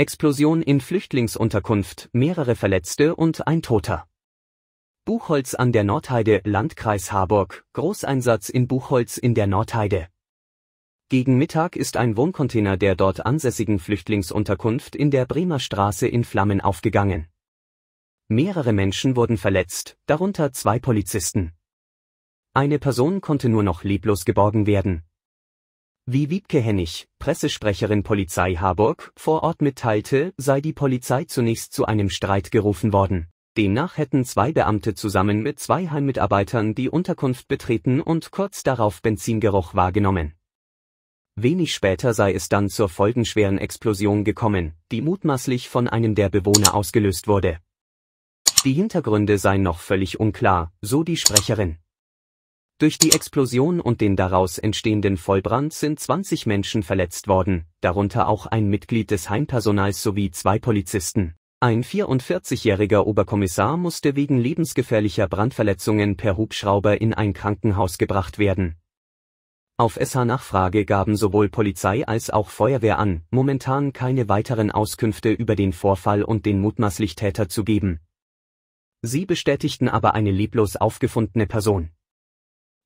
Explosion in Flüchtlingsunterkunft, mehrere Verletzte und ein Toter. Buchholz an der Nordheide, Landkreis Harburg, Großeinsatz in Buchholz in der Nordheide. Gegen Mittag ist ein Wohncontainer der dort ansässigen Flüchtlingsunterkunft in der Bremer Straße in Flammen aufgegangen. Mehrere Menschen wurden verletzt, darunter zwei Polizisten. Eine Person konnte nur noch leblos geborgen werden, wie Wiebke Hennig, Pressesprecherin Polizei Harburg, vor Ort mitteilte, sei die Polizei zunächst zu einem Streit gerufen worden. Demnach hätten zwei Beamte zusammen mit zwei Heimmitarbeitern die Unterkunft betreten und kurz darauf Benzingeruch wahrgenommen. Wenig später sei es dann zur folgenschweren Explosion gekommen, die mutmaßlich von einem der Bewohner ausgelöst wurde. Die Hintergründe seien noch völlig unklar, so die Sprecherin. Durch die Explosion und den daraus entstehenden Vollbrand sind 20 Menschen verletzt worden, darunter auch ein Mitglied des Heimpersonals sowie zwei Polizisten. Ein 44-jähriger Oberkommissar musste wegen lebensgefährlicher Brandverletzungen per Hubschrauber in ein Krankenhaus gebracht werden. Auf SH-Nachfrage gaben sowohl Polizei als auch Feuerwehr an, momentan keine weiteren Auskünfte über den Vorfall und den mutmaßlich Täter zu geben. Sie bestätigten aber eine leblos aufgefundene Person.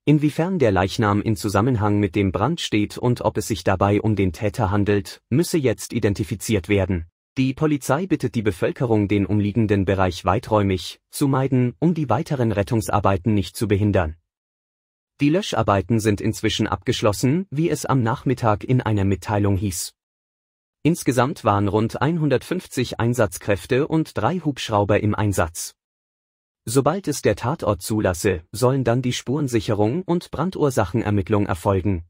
Inwiefern der Leichnam in Zusammenhang mit dem Brand steht und ob es sich dabei um den Täter handelt, müsse jetzt identifiziert werden. Die Polizei bittet die Bevölkerung, den umliegenden Bereich weiträumig zu meiden, um die weiteren Rettungsarbeiten nicht zu behindern. Die Löscharbeiten sind inzwischen abgeschlossen, wie es am Nachmittag in einer Mitteilung hieß. Insgesamt waren rund 150 Einsatzkräfte und drei Hubschrauber im Einsatz. Sobald es der Tatort zulasse, sollen dann die Spurensicherung und Brandursachenermittlung erfolgen